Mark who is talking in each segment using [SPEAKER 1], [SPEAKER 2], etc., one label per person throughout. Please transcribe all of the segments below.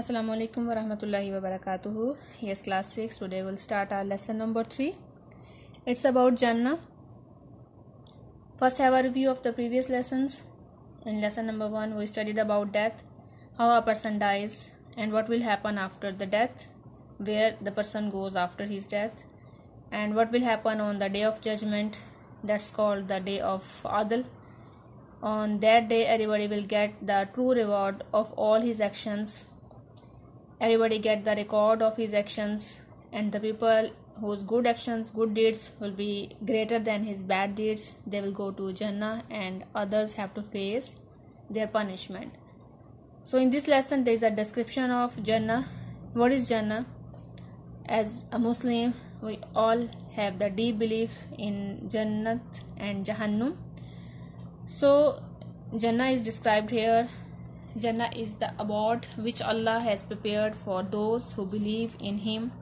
[SPEAKER 1] Assalamu alaikum wa rahmatullahi wa barakatuhu. Yes, class 6. Today we'll start our lesson number 3. It's about Jannah. First, have a review of the previous lessons. In lesson number 1, we studied about death, how a person dies, and what will happen after the death, where the person goes after his death, and what will happen on the day of judgment. That's called the day of Adl. On that day, everybody will get the true reward of all his actions everybody get the record of his actions and the people whose good actions good deeds will be greater than his bad deeds they will go to jannah and others have to face their punishment so in this lesson there is a description of jannah what is jannah as a muslim we all have the deep belief in jannat and jahannam so jannah is described here Jannah is the abode which Allah has prepared for those who believe in Him,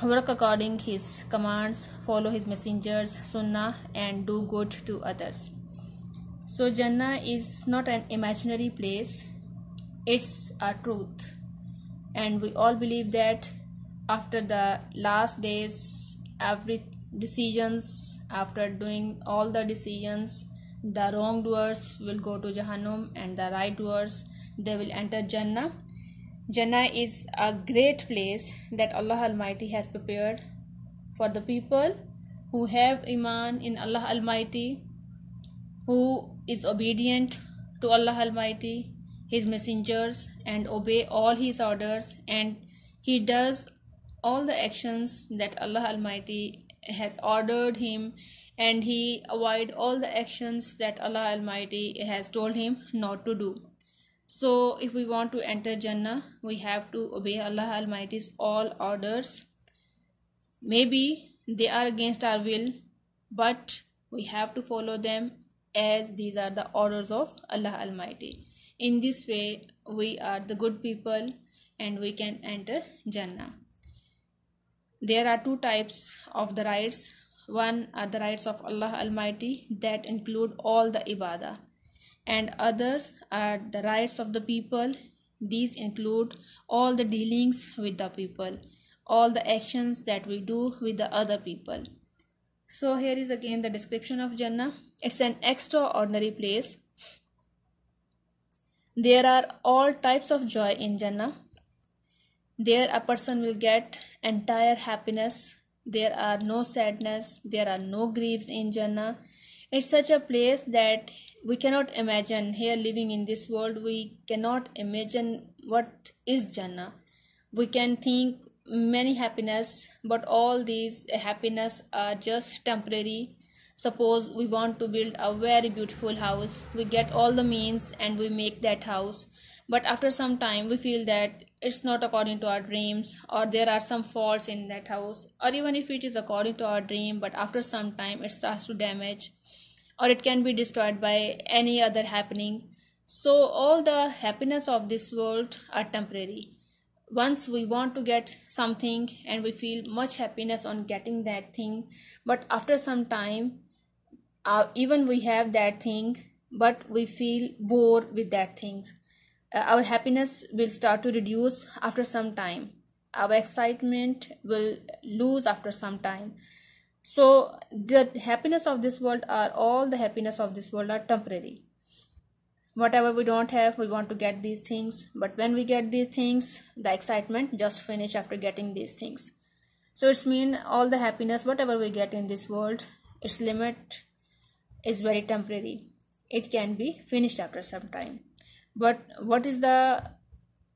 [SPEAKER 1] work according His commands, follow His messengers, Sunnah, and do good to others. So, Jannah is not an imaginary place, it's a truth. And we all believe that after the last days, every decisions, after doing all the decisions, the wrongdoers will go to Jahannam and the right doers they will enter Jannah. Jannah is a great place that Allah Almighty has prepared for the people who have Iman in Allah Almighty, who is obedient to Allah Almighty, His messengers, and obey all His orders, and He does all the actions that Allah Almighty has ordered him and he avoid all the actions that Allah Almighty has told him not to do. So if we want to enter Jannah, we have to obey Allah Almighty's all orders. Maybe they are against our will, but we have to follow them as these are the orders of Allah Almighty. In this way, we are the good people and we can enter Jannah. There are two types of the rights. One are the rights of Allah Almighty that include all the ibadah, and others are the rights of the people. These include all the dealings with the people, all the actions that we do with the other people. So, here is again the description of Jannah it's an extraordinary place. There are all types of joy in Jannah there a person will get entire happiness there are no sadness there are no griefs in jannah it's such a place that we cannot imagine here living in this world we cannot imagine what is jannah we can think many happiness but all these happiness are just temporary suppose we want to build a very beautiful house we get all the means and we make that house but after some time we feel that it's not according to our dreams or there are some faults in that house or even if it is according to our dream but after some time it starts to damage or it can be destroyed by any other happening so all the happiness of this world are temporary once we want to get something and we feel much happiness on getting that thing but after some time uh, even we have that thing but we feel bored with that things uh, our happiness will start to reduce after some time our excitement will lose after some time so the happiness of this world are all the happiness of this world are temporary whatever we don't have we want to get these things but when we get these things the excitement just finish after getting these things so it's mean all the happiness whatever we get in this world its limit is very temporary it can be finished after some time but what is the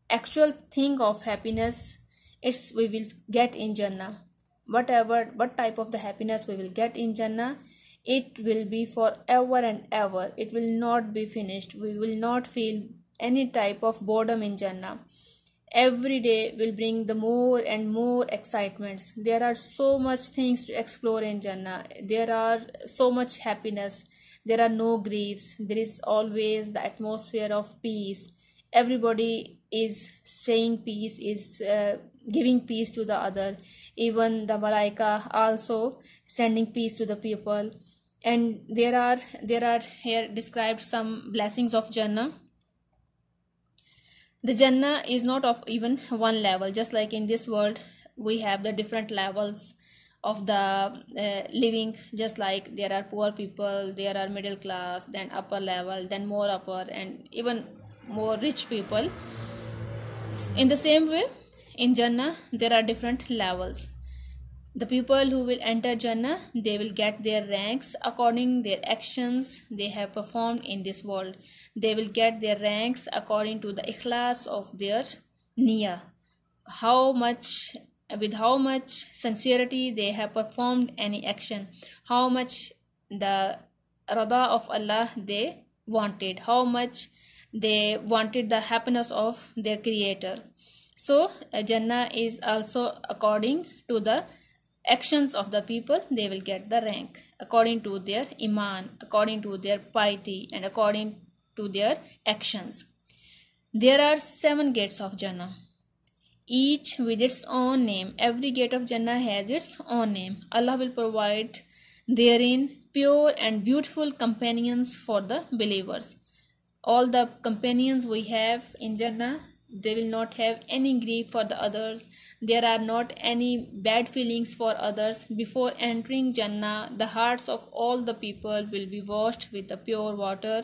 [SPEAKER 1] actual thing of happiness it's we will get in jannah whatever what type of the happiness we will get in jannah it will be forever and ever it will not be finished we will not feel any type of boredom in jannah every day will bring the more and more excitements there are so much things to explore in jannah there are so much happiness there are no griefs there is always the atmosphere of peace everybody is saying peace is uh, giving peace to the other even the malaika also sending peace to the people and there are there are here described some blessings of jannah the jannah is not of even one level just like in this world we have the different levels of the uh, living just like there are poor people there are middle class then upper level then more upper and even more rich people in the same way in jannah there are different levels the people who will enter jannah they will get their ranks according their actions they have performed in this world they will get their ranks according to the ikhlas of their niyyah how much with how much sincerity they have performed any action how much the rada of allah they wanted how much they wanted the happiness of their creator so jannah is also according to the actions of the people they will get the rank according to their iman according to their piety and according to their actions there are seven gates of jannah each with its own name every gate of jannah has its own name allah will provide therein pure and beautiful companions for the believers all the companions we have in jannah they will not have any grief for the others there are not any bad feelings for others before entering jannah the hearts of all the people will be washed with the pure water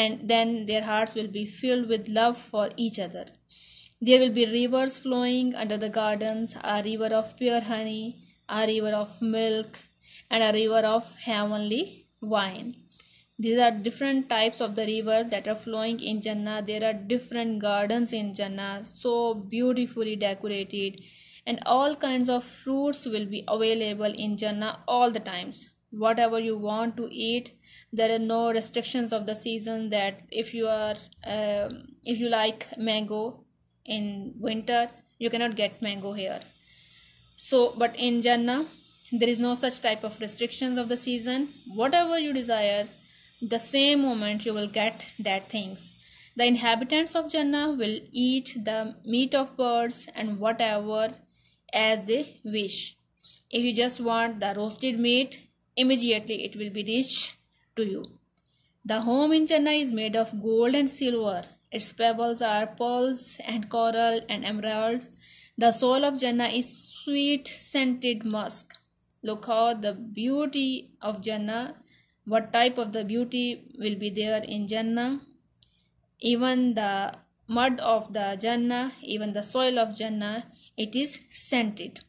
[SPEAKER 1] and then their hearts will be filled with love for each other there will be rivers flowing under the gardens a river of pure honey a river of milk and a river of heavenly wine these are different types of the rivers that are flowing in jannah there are different gardens in jannah so beautifully decorated and all kinds of fruits will be available in jannah all the times whatever you want to eat there are no restrictions of the season that if you are uh, if you like mango in winter you cannot get mango here so but in jannah there is no such type of restrictions of the season whatever you desire the same moment you will get that things the inhabitants of jannah will eat the meat of birds and whatever as they wish if you just want the roasted meat immediately it will be reached to you the home in jannah is made of gold and silver its pebbles are pearls and coral and emeralds the soul of jannah is sweet scented musk look how the beauty of jannah what type of the beauty will be there in Jannah, even the mud of the Jannah, even the soil of Jannah, it is scented.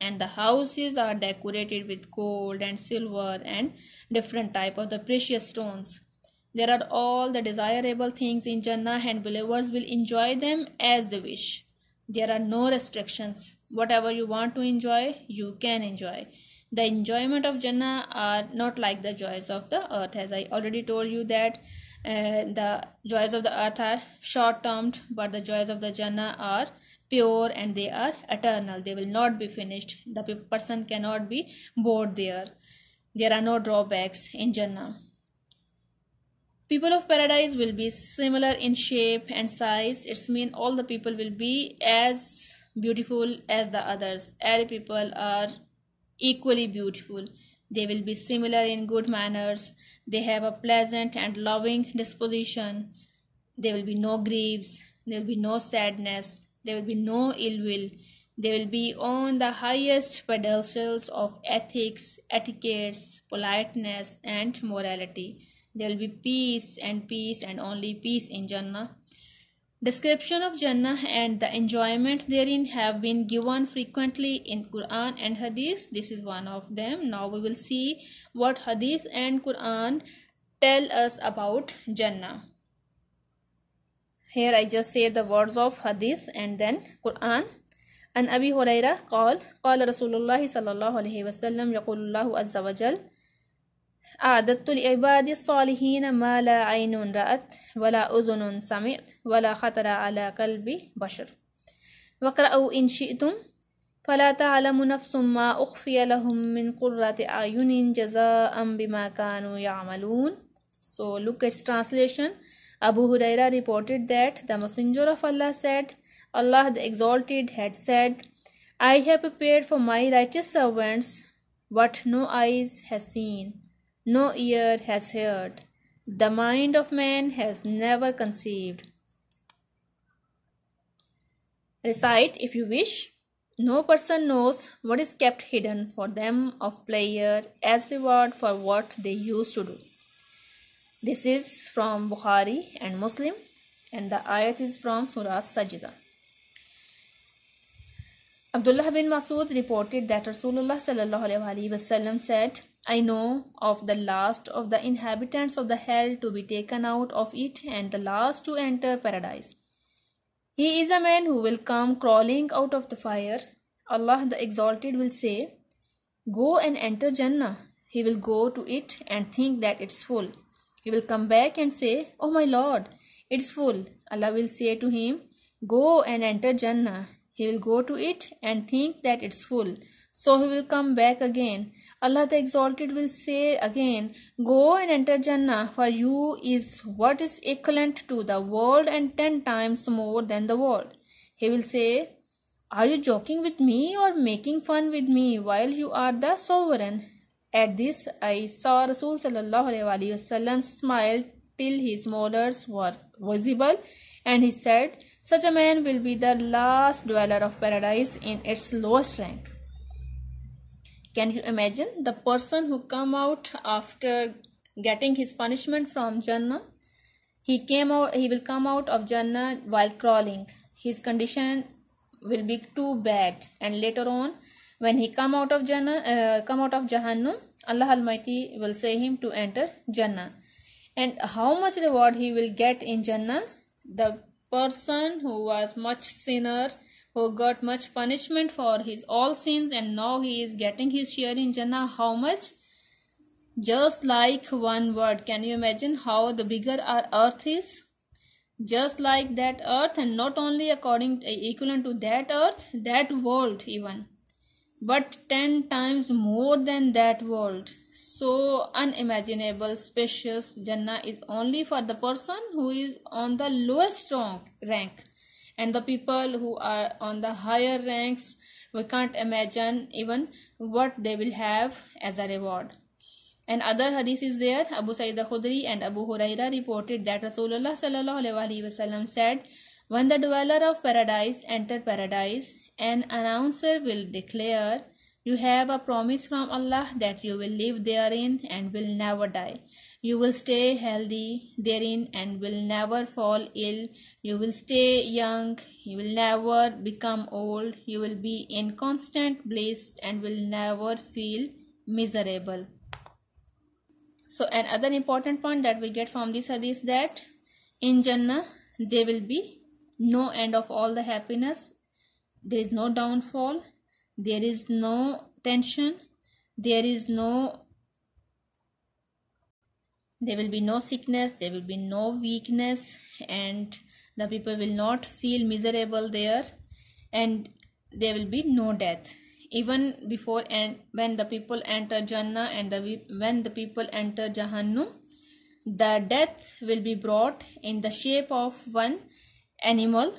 [SPEAKER 1] And the houses are decorated with gold and silver and different type of the precious stones. There are all the desirable things in Jannah and believers will enjoy them as they wish. There are no restrictions. Whatever you want to enjoy, you can enjoy the enjoyment of jannah are not like the joys of the earth as i already told you that uh, the joys of the earth are short termed but the joys of the jannah are pure and they are eternal they will not be finished the person cannot be bored there there are no drawbacks in jannah people of paradise will be similar in shape and size it's mean all the people will be as beautiful as the others every people are equally beautiful. They will be similar in good manners. They have a pleasant and loving disposition. There will be no griefs. There will be no sadness. There will be no ill will. They will be on the highest pedestals of ethics, etiquettes, politeness, and morality. There will be peace and peace and only peace in Jannah. Description of Jannah and the enjoyment therein have been given frequently in Quran and Hadith. This is one of them. Now we will see what Hadith and Quran tell us about Jannah. Here I just say the words of Hadith and then Quran. And abi هريرة called, قال رسول الله صلى الله عليه وسلم يقول الله عز وجل أعددت لعبادي الصالحين ما لا عين رأت ولا أذن سمعت ولا خطر على قلب بشر وقرأوا إن شئتم فلا تعلم نفس ما أخفي لهم من قرة أعين جزاء بما كانوا يعملون So look at translation. Abu Huraira reported that the Messenger of Allah said, Allah the Exalted had said, I have prepared for my righteous servants what no eyes has seen no ear has heard, the mind of man has never conceived. Recite if you wish. No person knows what is kept hidden for them of player as reward for what they used to do. This is from Bukhari and Muslim, and the ayat is from Surah Sajda. Abdullah bin Masud reported that Rasulullah wasallam said, I know of the last of the inhabitants of the hell to be taken out of it and the last to enter paradise. He is a man who will come crawling out of the fire. Allah the Exalted will say, Go and enter Jannah. He will go to it and think that it's full. He will come back and say, Oh my Lord, it's full. Allah will say to him, Go and enter Jannah. He will go to it and think that it's full. So he will come back again. Allah the Exalted will say again, Go and enter Jannah, for you is what is equivalent to the world and ten times more than the world. He will say, Are you joking with me or making fun with me while you are the sovereign? At this, I saw Rasul sallallahu smiled smile till his molars were visible, and he said, such a man will be the last dweller of paradise in its lowest rank. Can you imagine the person who come out after getting his punishment from Jannah? He came out he will come out of Jannah while crawling. His condition will be too bad and later on when he come out of Jannah uh, come out of Jahannam Allah Almighty will say him to enter Jannah and how much reward he will get in Jannah the person who was much sinner who got much punishment for his all sins and now he is getting his share in jannah how much just like one word can you imagine how the bigger our earth is just like that earth and not only according equivalent to that earth that world even but 10 times more than that world. So unimaginable, spacious Jannah is only for the person who is on the lowest rank and the people who are on the higher ranks we can't imagine even what they will have as a reward and other hadith is there abu sa'id al-khudri and abu huraira reported that rasulullah said when the dweller of paradise enter paradise, an announcer will declare, You have a promise from Allah that you will live therein and will never die. You will stay healthy therein and will never fall ill. You will stay young. You will never become old. You will be in constant bliss and will never feel miserable. So another important point that we get from this hadith that in Jannah they will be no end of all the happiness there is no downfall there is no tension there is no there will be no sickness there will be no weakness and the people will not feel miserable there and there will be no death even before and when the people enter jannah and the when the people enter jahannam the death will be brought in the shape of one animal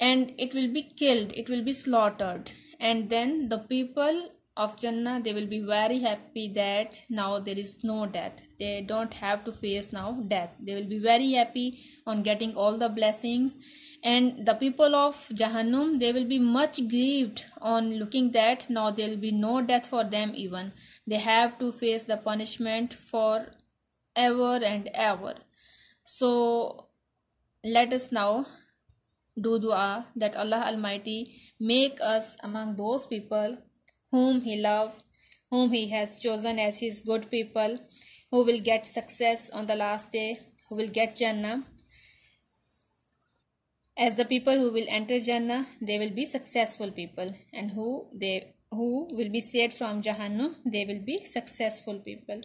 [SPEAKER 1] and it will be killed it will be slaughtered and then the people of jannah they will be very happy that now there is no death they don't have to face now death they will be very happy on getting all the blessings and the people of jahannam they will be much grieved on looking that now there will be no death for them even they have to face the punishment for ever and ever so let us now do dua that Allah Almighty make us among those people whom He loved, whom He has chosen as His good people, who will get success on the last day, who will get Jannah. As the people who will enter Jannah, they will be successful people, and who they who will be saved from Jahannam, they will be successful people.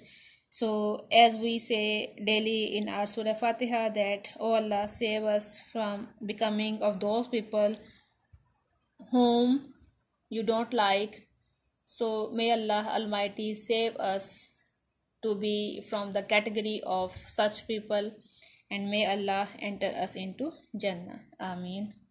[SPEAKER 1] So, as we say daily in our Surah Fatiha, that, O oh Allah, save us from becoming of those people whom you don't like. So, may Allah Almighty save us to be from the category of such people and may Allah enter us into Jannah. Ameen.